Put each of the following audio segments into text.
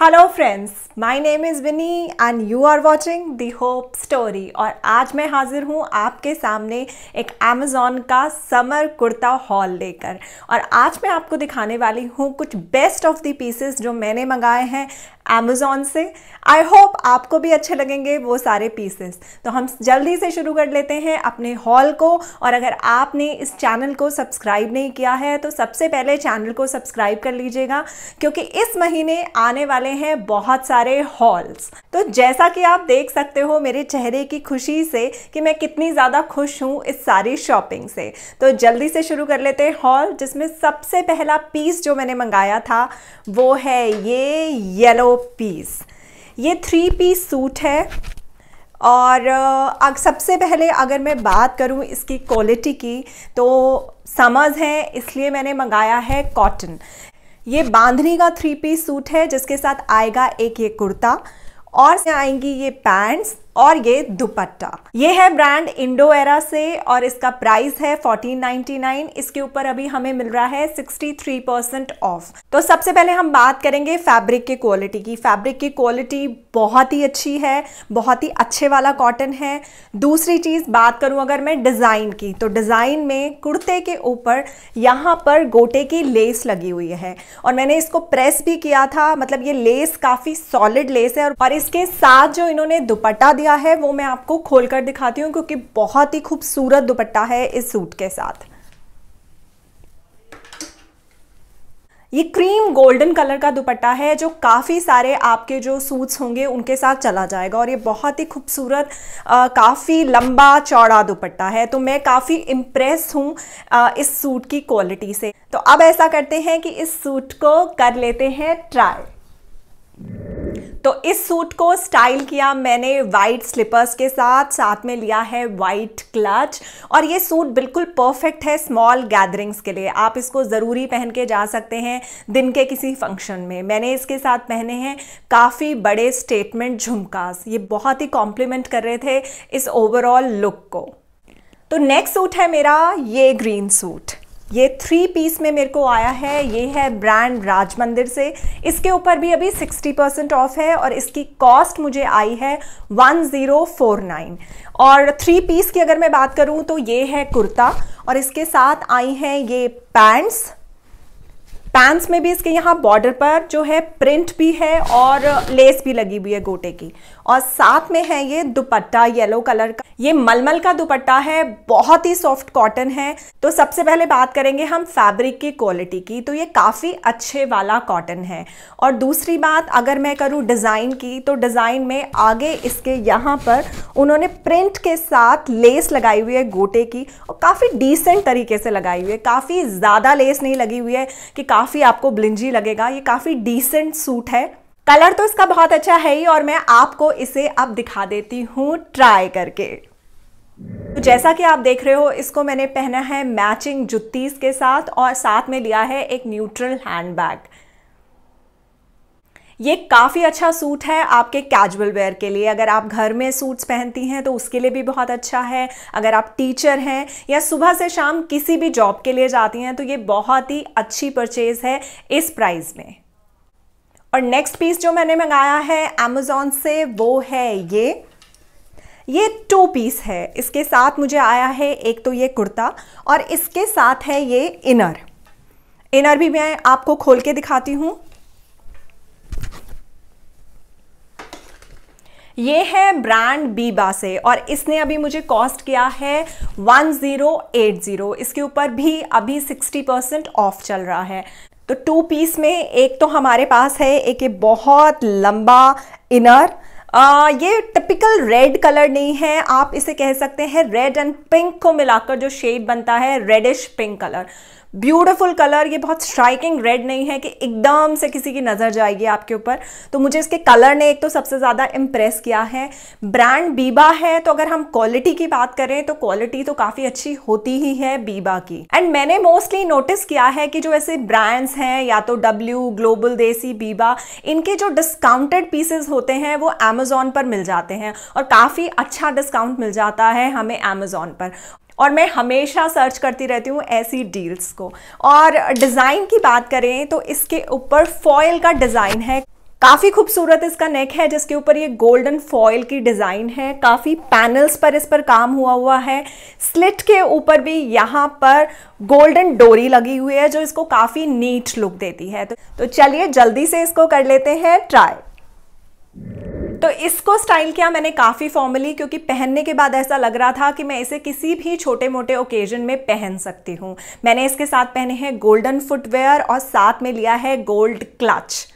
hello friends my name is Vini and you are watching the hope story और आज मैं हाज़िर हूँ आपके सामने एक अमेजोन का समर कुर्ता हॉल लेकर और आज मैं आपको दिखाने वाली हूँ कुछ बेस्ट ऑफ दी पीसेस जो मैंने मंगाए हैं अमेज़ोन से आई होप आपको भी अच्छे लगेंगे वो सारे पीसेस तो हम जल्दी से शुरू कर लेते हैं अपने हॉल को और अगर आपने इस चैनल को सब्सक्राइब नहीं किया है तो सबसे पहले चैनल को सब्सक्राइब कर लीजिएगा क्योंकि इस महीने आने वाले हैं बहुत सारे हॉल्स तो जैसा कि आप देख सकते हो मेरे चेहरे की खुशी से कि मैं कितनी ज़्यादा खुश हूँ इस सारी शॉपिंग से तो जल्दी से शुरू कर लेते हैं हॉल जिसमें सबसे पहला पीस जो मैंने मंगाया था वो है ये येलो पीस ये थ्री पीस सूट है और अब सबसे पहले अगर मैं बात करूं इसकी क्वालिटी की तो समझ है इसलिए मैंने मंगाया है कॉटन ये बांधनी का थ्री पीस सूट है जिसके साथ आएगा एक ये कुर्ता और आएंगी ये पैंट्स और ये दुपट्टा ये है ब्रांड इंडो एरा से और इसका प्राइस है 1499 इसके ऊपर अभी हमें मिल रहा है 63% ऑफ तो सबसे पहले हम बात करेंगे फैब्रिक की क्वालिटी की फैब्रिक की क्वालिटी बहुत ही अच्छी है बहुत ही अच्छे वाला कॉटन है दूसरी चीज़ बात करूं अगर मैं डिज़ाइन की तो डिज़ाइन में कुर्ते के ऊपर यहां पर गोटे की लेस लगी हुई है और मैंने इसको प्रेस भी किया था मतलब ये लेस काफ़ी सॉलिड लेस है और इसके साथ जो इन्होंने दुपट्टा दिया लिया है वो मैं आपको खोल कर दिखाती हूँ क्योंकि बहुत ही खूबसूरत दुपट्टा है इस सूट के साथ ये क्रीम गोल्डन कलर का दुपट्टा है जो काफ़ी सारे आपके जो सूट्स होंगे उनके साथ चला जाएगा और ये बहुत ही खूबसूरत काफ़ी लंबा चौड़ा दुपट्टा है तो मैं काफ़ी इम्प्रेस हूँ इस सूट की क्वालिटी से तो अब ऐसा करते हैं कि इस सूट को कर लेते हैं ट्राई तो इस सूट को स्टाइल किया मैंने वाइट स्लिपर्स के साथ साथ में लिया है वाइट क्लच और ये सूट बिल्कुल परफेक्ट है स्मॉल गैदरिंग्स के लिए आप इसको ज़रूरी पहन के जा सकते हैं दिन के किसी फंक्शन में मैंने इसके साथ पहने हैं काफ़ी बड़े स्टेटमेंट झुमकास ये बहुत ही कॉम्प्लीमेंट कर रहे थे इस ओवरऑल लुक को तो नेक्स्ट सूट है मेरा ये ग्रीन सूट ये थ्री पीस में मेरे को आया है ये है ब्रांड राज मंदिर से इसके ऊपर भी अभी 60 परसेंट ऑफ है और इसकी कॉस्ट मुझे आई है 1049 और थ्री पीस की अगर मैं बात करूं तो ये है कुर्ता और इसके साथ आई है ये पैंट्स पैंट्स में भी इसके यहाँ बॉर्डर पर जो है प्रिंट भी है और लेस भी लगी हुई है गोटे की और साथ में है ये दुपट्टा येलो कलर का ये मलमल का दुपट्टा है बहुत ही सॉफ्ट कॉटन है तो सबसे पहले बात करेंगे हम फैब्रिक की क्वालिटी की तो ये काफ़ी अच्छे वाला कॉटन है और दूसरी बात अगर मैं करूँ डिज़ाइन की तो डिज़ाइन में आगे इसके यहाँ पर उन्होंने प्रिंट के साथ लेस लगाई हुई है गोटे की और काफ़ी डिसेंट तरीके से लगाई हुई है काफ़ी ज़्यादा लेस नहीं लगी हुई है कि काफ़ी आपको ब्लिंजी लगेगा ये काफ़ी डिसेंट सूट है कलर तो इसका बहुत अच्छा है ही और मैं आपको इसे अब दिखा देती हूँ ट्राई करके तो जैसा कि आप देख रहे हो इसको मैंने पहना है मैचिंग जुत्तीस के साथ और साथ में लिया है एक न्यूट्रल हैंडबैग ये काफ़ी अच्छा सूट है आपके कैजुअल वेयर के लिए अगर आप घर में सूट्स पहनती हैं तो उसके लिए भी बहुत अच्छा है अगर आप टीचर हैं या सुबह से शाम किसी भी जॉब के लिए जाती हैं तो ये बहुत ही अच्छी परचेज़ है इस प्राइस में और नेक्स्ट पीस जो मैंने मंगाया है अमेजोन से वो है ये ये टू पीस है इसके साथ मुझे आया है एक तो ये कुर्ता और इसके साथ है ये इनर इनर भी मैं आपको खोल के दिखाती हूँ ये है ब्रांड बीबा से और इसने अभी मुझे कॉस्ट किया है 1080 इसके ऊपर भी अभी 60 परसेंट ऑफ चल रहा है तो टू पीस में एक तो हमारे पास है एक ये बहुत लंबा इनर आ, ये टिपिकल रेड कलर नहीं है आप इसे कह सकते हैं रेड एंड पिंक को मिलाकर जो शेड बनता है reddish pink colour beautiful colour ये बहुत स्ट्राइकिंग रेड नहीं है कि एकदम से किसी की नज़र जाएगी आपके ऊपर तो मुझे इसके कलर ने एक तो सबसे ज़्यादा इम्प्रेस किया है ब्रांड बीबा है तो अगर हम क्वालिटी की बात करें तो क्वालिटी तो काफ़ी अच्छी होती ही है बीबा की एंड मैंने मोस्टली नोटिस किया है कि जो ऐसे ब्रांड्स हैं या तो डब्ल्यू ग्लोबल देसी बीबा इनके जो डिस्काउंटेड पीसेज होते हैं वो अमेजोन पर मिल जाते हैं और काफ़ी अच्छा डिस्काउंट मिल जाता है हमें अमेजोन पर और मैं हमेशा सर्च करती रहती हूँ ऐसी डील्स को और डिज़ाइन की बात करें तो इसके ऊपर फॉयल का डिज़ाइन है काफ़ी खूबसूरत इसका नेक है जिसके ऊपर ये गोल्डन फॉयल की डिज़ाइन है काफ़ी पैनल्स पर इस पर काम हुआ हुआ है स्लिट के ऊपर भी यहाँ पर गोल्डन डोरी लगी हुई है जो इसको काफ़ी नीट लुक देती है तो, तो चलिए जल्दी से इसको कर लेते हैं ट्राई तो इसको स्टाइल किया मैंने काफ़ी फॉर्मली क्योंकि पहनने के बाद ऐसा लग रहा था कि मैं इसे किसी भी छोटे मोटे ओकेजन में पहन सकती हूँ मैंने इसके साथ पहने हैं गोल्डन फुटवेयर और साथ में लिया है गोल्ड क्लच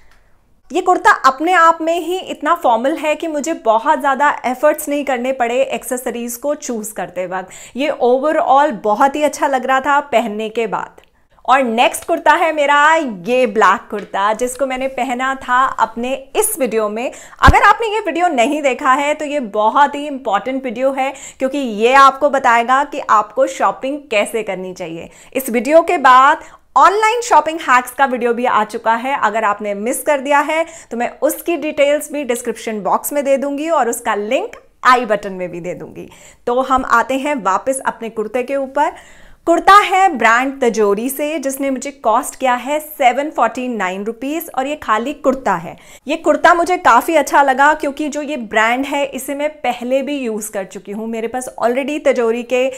ये कुर्ता अपने आप में ही इतना फॉर्मल है कि मुझे बहुत ज़्यादा एफर्ट्स नहीं करने पड़े एक्सेसरीज़ को चूज़ करते वक्त ये ओवरऑल बहुत ही अच्छा लग रहा था पहनने के बाद और नेक्स्ट कुर्ता है मेरा ये ब्लैक कुर्ता जिसको मैंने पहना था अपने इस वीडियो में अगर आपने ये वीडियो नहीं देखा है तो ये बहुत ही इंपॉर्टेंट वीडियो है क्योंकि ये आपको बताएगा कि आपको शॉपिंग कैसे करनी चाहिए इस वीडियो के बाद ऑनलाइन शॉपिंग हैक्स का वीडियो भी आ चुका है अगर आपने मिस कर दिया है तो मैं उसकी डिटेल्स भी डिस्क्रिप्शन बॉक्स में दे दूंगी और उसका लिंक आई बटन में भी दे दूंगी तो हम आते हैं वापस अपने कुर्ते के ऊपर कुर्ता है ब्रांड तजोरी से जिसने मुझे कॉस्ट किया है सेवन फोर्टी नाइन रुपीज़ और ये खाली कुर्ता है ये कुर्ता मुझे काफ़ी अच्छा लगा क्योंकि जो ये ब्रांड है इसे मैं पहले भी यूज़ कर चुकी हूँ मेरे पास ऑलरेडी तजोरी के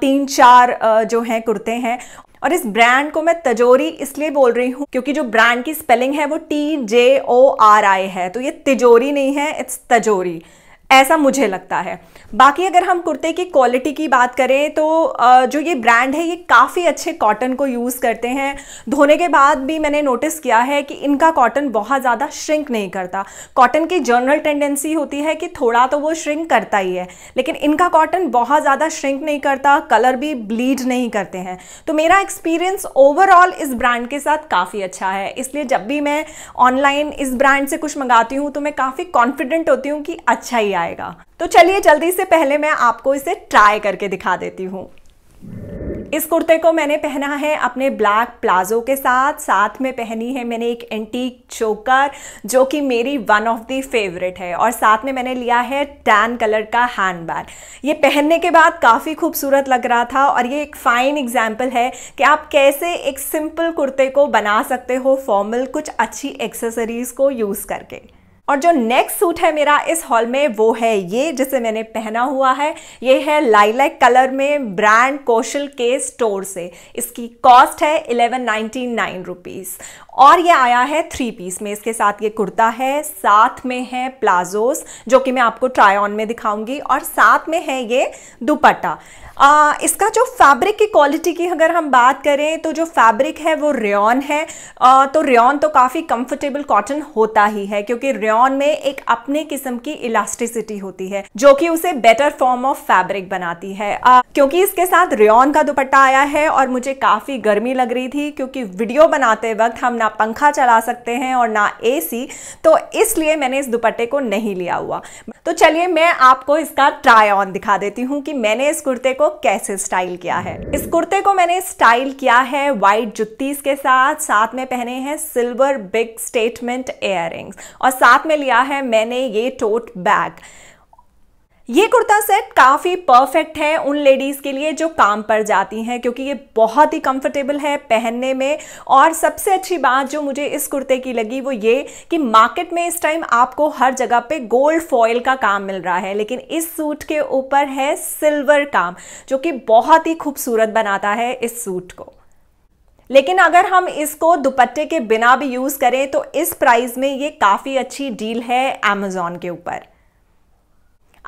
तीन चार जो हैं कुर्ते हैं और इस ब्रांड को मैं तजोरी इसलिए बोल रही हूँ क्योंकि जो ब्रांड की स्पेलिंग है वो टी जे ओ आर आई है तो ये तिजोरी नहीं है इट्स तजोरी ऐसा मुझे लगता है बाकी अगर हम कुर्ते की क्वालिटी की बात करें तो जो ये ब्रांड है ये काफ़ी अच्छे कॉटन को यूज़ करते हैं धोने के बाद भी मैंने नोटिस किया है कि इनका कॉटन बहुत ज़्यादा श्रिंक नहीं करता कॉटन की जनरल टेंडेंसी होती है कि थोड़ा तो वो श्रिंक करता ही है लेकिन इनका कॉटन बहुत ज़्यादा श्रिंक नहीं करता कलर भी ब्लीड नहीं करते हैं तो मेरा एक्सपीरियंस ओवरऑल इस ब्रांड के साथ काफ़ी अच्छा है इसलिए जब भी मैं ऑनलाइन इस ब्रांड से कुछ मंगाती हूँ तो मैं काफ़ी कॉन्फिडेंट होती हूँ कि अच्छा ही आएगा तो चलिए जल्दी से पहले मैं आपको इसे ट्राई करके दिखा देती हूँ इस कुर्ते को मैंने पहना है अपने ब्लैक प्लाजो के साथ साथ में पहनी है मैंने एक एंटीक चोकर जो कि मेरी वन ऑफ दी फेवरेट है और साथ में मैंने लिया है टैन कलर का हैंड बैग ये पहनने के बाद काफ़ी खूबसूरत लग रहा था और ये एक फ़ाइन एग्जाम्पल है कि आप कैसे एक सिंपल कुर्ते को बना सकते हो फॉर्मल कुछ अच्छी एक्सेसरीज़ को यूज़ करके और जो नेक्स्ट सूट है मेरा इस हॉल में वो है ये जिसे मैंने पहना हुआ है ये है लाइलैक कलर में ब्रांड कौशल के स्टोर से इसकी कॉस्ट है इलेवन नाइन्टी नाइन रुपीज़ और ये आया है थ्री पीस में इसके साथ ये कुर्ता है साथ में है प्लाजोस जो कि मैं आपको ट्राई ऑन में दिखाऊंगी और साथ में है ये दुपट्टा आ, इसका जो फैब्रिक की क्वालिटी की अगर हम बात करें तो जो फैब्रिक है वो रेन है आ, तो रेन तो काफ़ी कंफर्टेबल कॉटन होता ही है क्योंकि रेन रेयन में एक अपने किस्म की इलास्टिसिटी होती है जो कि उसे बेटर फॉर्म ऑफ फैब्रिक बनाती है आ, क्योंकि इसके साथ रेयन का दुपट्टा आया है और मुझे काफ़ी गर्मी लग रही थी क्योंकि वीडियो बनाते वक्त हम ना पंखा चला सकते हैं और ना ए तो इसलिए मैंने इस दुपट्टे को नहीं लिया हुआ तो चलिए मैं आपको इसका ट्राई ऑन दिखा देती हूँ कि मैंने इस कुर्ते को कैसे स्टाइल किया है इस कुर्ते को मैंने स्टाइल किया है व्हाइट जुत्तीस के साथ साथ में पहने हैं सिल्वर बिग स्टेटमेंट एयर और साथ में लिया है मैंने ये टोट बैग ये कुर्ता सेट काफ़ी परफेक्ट है उन लेडीज़ के लिए जो काम पर जाती हैं क्योंकि ये बहुत ही कंफर्टेबल है पहनने में और सबसे अच्छी बात जो मुझे इस कुर्ते की लगी वो ये कि मार्केट में इस टाइम आपको हर जगह पे गोल्ड फॉयल का काम मिल रहा है लेकिन इस सूट के ऊपर है सिल्वर काम जो कि बहुत ही खूबसूरत बनाता है इस सूट को लेकिन अगर हम इसको दुपट्टे के बिना भी यूज़ करें तो इस प्राइस में ये काफ़ी अच्छी डील है अमेज़ोन के ऊपर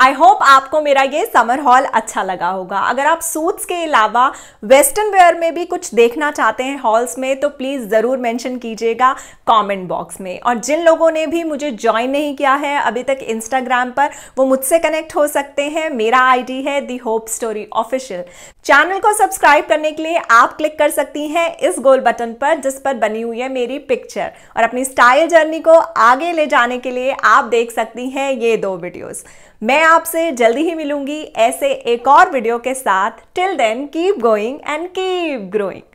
आई होप आपको मेरा ये समर हॉल अच्छा लगा होगा अगर आप सूट्स के अलावा वेस्टर्न वेयर में भी कुछ देखना चाहते हैं हॉल्स में तो प्लीज़ ज़रूर मेंशन कीजिएगा कमेंट बॉक्स में और जिन लोगों ने भी मुझे ज्वाइन नहीं किया है अभी तक इंस्टाग्राम पर वो मुझसे कनेक्ट हो सकते हैं मेरा आईडी है the hope story official channel को सब्सक्राइब करने के लिए आप क्लिक कर सकती हैं इस गोल बटन पर जिस पर बनी हुई है मेरी पिक्चर और अपनी स्टाइल जर्नी को आगे ले जाने के लिए आप देख सकती हैं ये दो वीडियोज़ मैं आपसे जल्दी ही मिलूंगी ऐसे एक और वीडियो के साथ till then keep going and keep growing